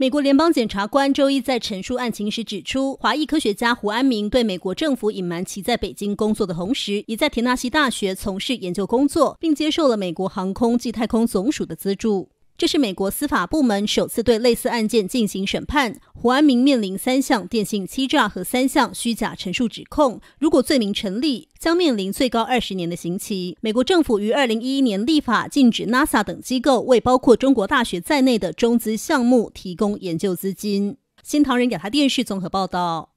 美国联邦检察官周一在陈述案情时指出，华裔科学家胡安明对美国政府隐瞒其在北京工作的同时，也在田纳西大学从事研究工作，并接受了美国航空暨太空总署的资助。这是美国司法部门首次对类似案件进行审判。胡安明面临三项电信欺诈和三项虚假陈述指控。如果罪名成立，将面临最高二十年的刑期。美国政府于二零一一年立法禁止 NASA 等机构为包括中国大学在内的中资项目提供研究资金。新唐人亚太电视综合报道。